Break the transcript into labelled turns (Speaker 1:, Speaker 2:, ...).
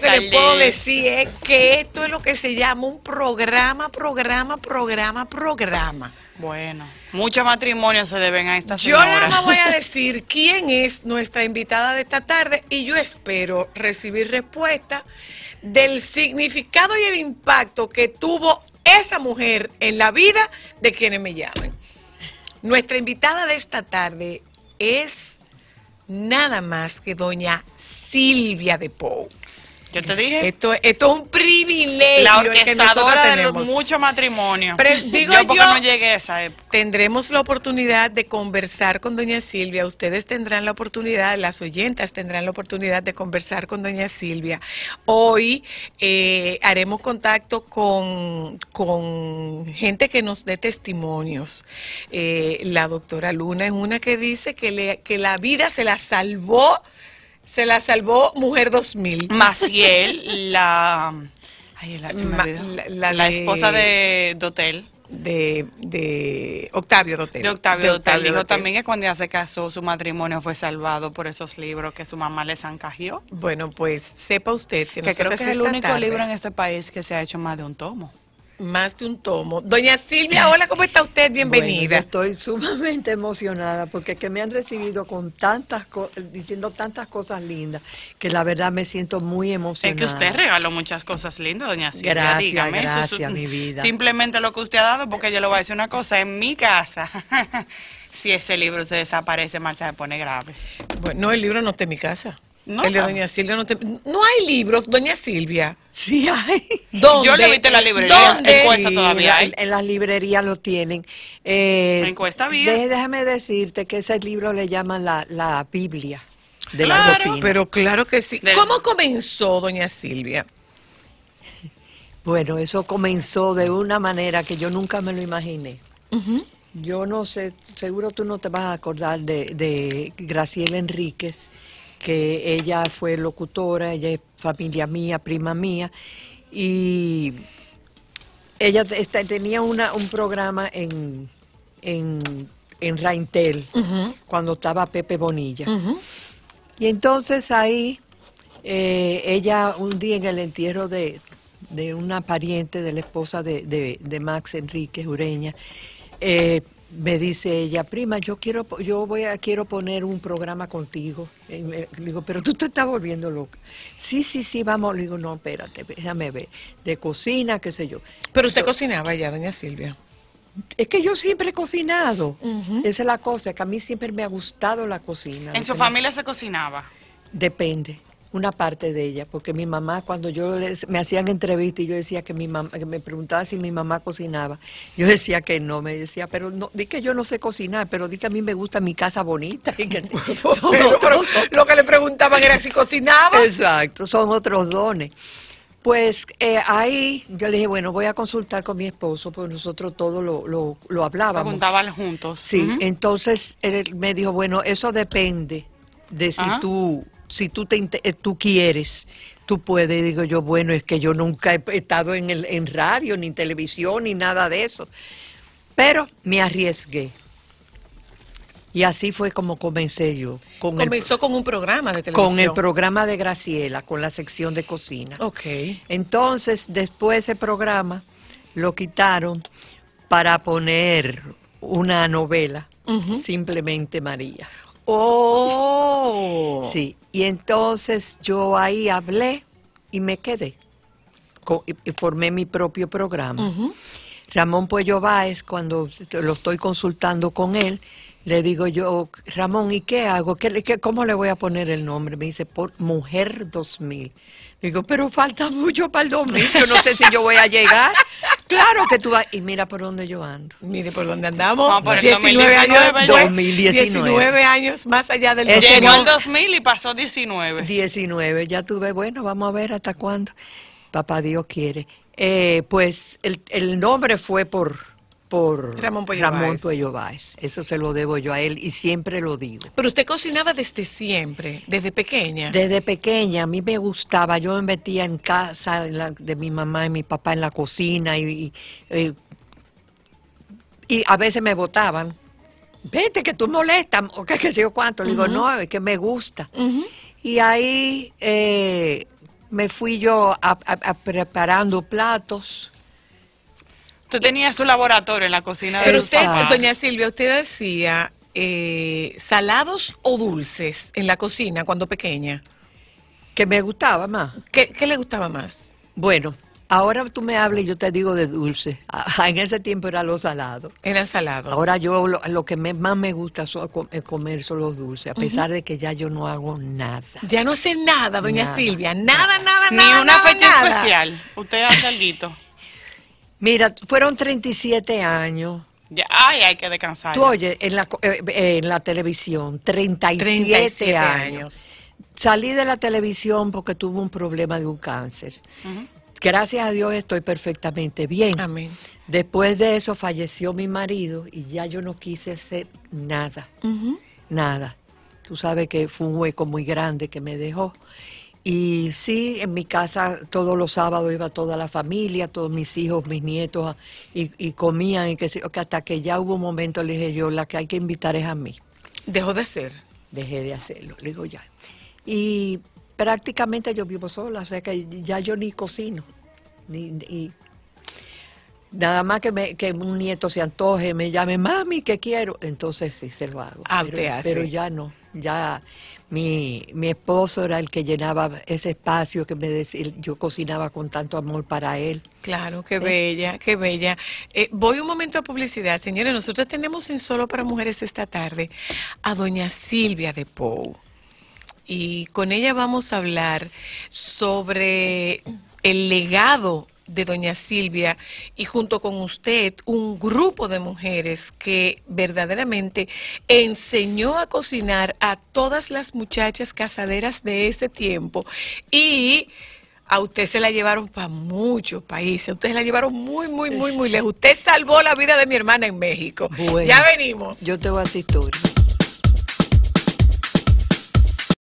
Speaker 1: que les puedo decir
Speaker 2: es que esto es lo que se llama un programa, programa, programa, programa.
Speaker 1: Bueno, muchos matrimonios se deben a esta señora. Yo ahora me voy a
Speaker 2: decir quién es nuestra invitada de esta tarde y yo espero recibir respuesta del significado y el impacto que tuvo esa mujer en la vida de quienes me llamen. Nuestra invitada de esta tarde es nada más que doña Silvia de Pou. ¿Qué te dije? Esto, es un privilegio. La orquestadora de muchos matrimonios. Pero digo yo, porque no llegué a esa época. Tendremos la oportunidad de conversar con doña Silvia. Ustedes tendrán la oportunidad, las oyentas tendrán la oportunidad de conversar con doña Silvia. Hoy eh, haremos contacto con, con, gente que nos dé testimonios. Eh, la doctora Luna es una que dice que, que la vida se la salvó se la salvó Mujer 2000. Maciel, la, ay, la, la, esposa de Dotel. De, de Octavio Dotel. De Octavio, Dotel. Dijo también
Speaker 1: que cuando ya se casó, su matrimonio fue salvado por esos libros que su mamá les encajó. Bueno,
Speaker 2: pues sepa usted que, creo que es el único libro en este país que se ha hecho más de un tomo. Más de un tomo. Doña Silvia, hola, ¿cómo está usted? Bienvenida. estoy sumamente emocionada porque que me han recibido
Speaker 3: con tantas diciendo tantas cosas lindas que la verdad me siento muy emocionada. Es que usted
Speaker 1: regaló muchas cosas lindas, doña Silvia. Gracias, dígame. Eso mi vida. Simplemente lo que usted ha dado, porque yo le voy a decir una cosa, en mi casa. si ese libro se desaparece, mal se
Speaker 2: pone grave. No, el libro no está en mi casa. No, el Doña Silvia no hay libros, Doña Silvia. Sí hay. Yo le viste la librería. ¿Dónde? Encuesta todavía hay.
Speaker 3: En, las librerías lo tienen. Eh, encuesta bien. déjame decirte que ese libro le llaman la, Biblia
Speaker 2: de la Pero claro que sí. ¿Cómo comenzó Doña Silvia?
Speaker 3: Bueno, eso comenzó de una manera que yo nunca me lo imaginé. Yo no sé, seguro tú no te vas a acordar de, de Graciela Enríquez que ella fue locutora, ella es familia mía, prima mía, y ella tenía una, un programa en, en, Raintel, cuando estaba Pepe Bonilla. Y entonces ahí eh, ella un día en el entierro de, una pariente de la esposa de, Max Enrique Ureña, eh, me dice ella, prima, yo quiero, yo voy quiero poner un programa contigo. le digo, pero tú te estás volviendo loca. Sí, sí, sí, vamos. Le digo, no, espérate, déjame ver. De cocina, qué sé yo.
Speaker 2: Pero usted cocinaba ya, doña
Speaker 3: Silvia. Es que yo siempre he cocinado. Esa es la cosa, que a mí siempre me ha gustado la cocina. ¿En su
Speaker 1: familia se cocinaba?
Speaker 3: Depende una parte de ella, porque mi mamá, cuando yo me hacían ENTREVISTA y yo decía que mi mamá, que me preguntaba si mi mamá cocinaba, yo decía que no, me decía, pero no, di que yo no sé cocinar, pero di que a mí me gusta mi casa bonita.
Speaker 2: Y lo que le preguntaban era si cocinaba. Exacto, son
Speaker 3: otros dones. Pues eh, ahí yo le dije, bueno, voy a consultar con mi esposo, pues nosotros todo lo, lo, lo hablábamos. Preguntaban
Speaker 1: juntos. Sí,
Speaker 3: entonces él me dijo, bueno, eso depende de si tú si tú, te, eh, tú quieres, tú puedes. Digo yo, bueno, es que yo nunca he estado en, el, en radio, ni televisión, ni nada de eso. Pero me arriesgué. Y así fue como comencé yo. Comenzó
Speaker 2: con un programa de televisión. Con el
Speaker 3: programa de Graciela, con la sección de cocina. Ok. Entonces, después ese programa lo quitaron para poner una novela, simplemente María. ¡Oh! Sí, y entonces yo ahí hablé y me quedé. Y formé mi propio programa. Ramón Puello cuando lo estoy consultando con él, le digo yo, Ramón, ¿y qué hago? ¿Qué, qué, cómo le voy a poner el nombre? Me dice, por Mujer 2000. Digo, pero falta mucho para el 2000, yo no sé si yo voy a llegar. Claro que tú vas. Y mira por dónde yo ando. Mire
Speaker 2: por dónde andamos. No, por el 2019, 2019. 19 años más allá del 2000. Llegó el
Speaker 1: 2000 y pasó
Speaker 3: 19. 19. Ya tuve, bueno, vamos a ver hasta cuándo. Papá Dios quiere. Eh, pues el, el nombre fue por por Ramón Puello, Eso se lo debo yo a él y siempre lo digo. Pero
Speaker 2: usted cocinaba desde siempre, desde pequeña. Desde
Speaker 3: pequeña, a mí me gustaba. Yo me metía en casa de mi mamá y mi papá en la cocina y, eh, a veces me VOTABAN Vete, que tú molestas, o que qué sé yo cuánto. Le digo, no, es que me gusta. Y ahí eh, me fui yo preparando platos
Speaker 1: Usted tenía su laboratorio en la cocina de Pero usted, doña
Speaker 2: Silvia, usted decía eh, salados o dulces en la cocina cuando pequeña. Que me gustaba más. ¿Qué, le gustaba más?
Speaker 3: Bueno, ahora tú me hablas y yo te digo de dulce. Ah, en ese tiempo
Speaker 2: eran los salados. Eran salados. Ahora
Speaker 3: yo lo, que más me gusta es eh, comer son los dulces, a pesar de que ya yo no hago nada.
Speaker 2: Ya no sé nada, doña Silvia. Nada, nada, nada. Ni una fecha especial. Usted hace algo. Mira, fueron 37
Speaker 3: años.
Speaker 1: ay, hay que descansar. Tú oye,
Speaker 3: en la, eh, eh, en la televisión, 37, años. Salí de la televisión porque tuve un problema de un cáncer. Gracias a Dios estoy perfectamente bien. Amén. Después de eso falleció mi marido y ya yo no quise hacer nada, nada. Tú sabes que fue un hueco muy grande que me dejó. Y sí, en mi casa todos los sábados iba toda la familia, todos mis hijos, mis nietos, y, comían, y que, hasta que ya hubo un momento, le dije yo, la que hay que invitar es a mí.
Speaker 2: ¿Dejó de hacer?
Speaker 3: Dejé de hacerlo, le digo ya. Y prácticamente yo vivo sola, o sea que ya yo ni cocino, ni, ni Nada más que, me, que un nieto se antoje, me llame, mami, que quiero. Entonces sí, se lo hago. Ah, pero, ya no, ya mi, mi esposo era el que llenaba ese espacio que me yo cocinaba con tanto amor para él.
Speaker 2: Claro, qué eh. bella, qué bella. Eh, voy un momento a publicidad, señores. Nosotros tenemos en Solo para Mujeres esta tarde a doña Silvia de Pou. Y con ella vamos a hablar sobre el legado de doña Silvia y junto con usted un grupo de mujeres que verdaderamente enseñó a cocinar a todas las muchachas casaderas de ese tiempo y a usted se la llevaron para muchos países, ustedes la llevaron muy, muy, muy, muy lejos. Usted salvó la vida de mi hermana en México. ya venimos. Yo te voy a